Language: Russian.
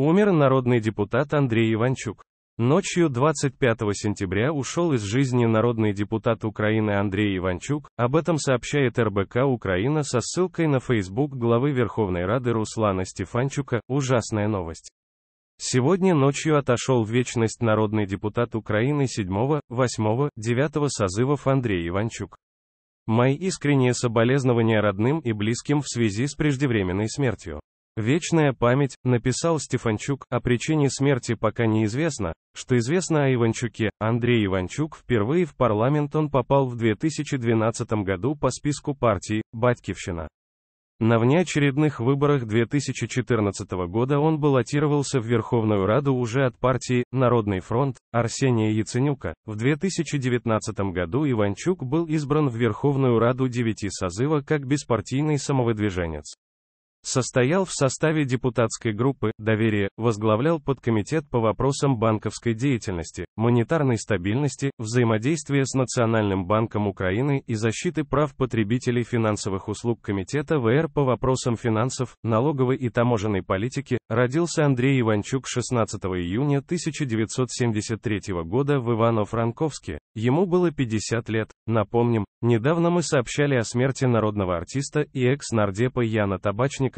Умер народный депутат Андрей Иванчук. Ночью 25 сентября ушел из жизни народный депутат Украины Андрей Иванчук, об этом сообщает РБК Украина со ссылкой на Facebook главы Верховной Рады Руслана Стефанчука, ужасная новость. Сегодня ночью отошел в вечность народный депутат Украины 7, 8, 9 созывов Андрей Иванчук. Мои искренние соболезнования родным и близким в связи с преждевременной смертью. Вечная память, написал Стефанчук, о причине смерти пока неизвестно, что известно о Иванчуке, Андрей Иванчук впервые в парламент он попал в 2012 году по списку партии «Батькивщина». На внеочередных выборах 2014 года он баллотировался в Верховную Раду уже от партии «Народный фронт» Арсения Яценюка. В 2019 году Иванчук был избран в Верховную Раду девяти созыва как беспартийный самовыдвиженец. Состоял в составе депутатской группы «Доверие», возглавлял подкомитет по вопросам банковской деятельности, монетарной стабильности, взаимодействия с Национальным банком Украины и защиты прав потребителей финансовых услуг Комитета ВР по вопросам финансов, налоговой и таможенной политики, родился Андрей Иванчук 16 июня 1973 года в Ивано-Франковске. Ему было 50 лет. Напомним, недавно мы сообщали о смерти народного артиста и экс-нардепа Яна Табачника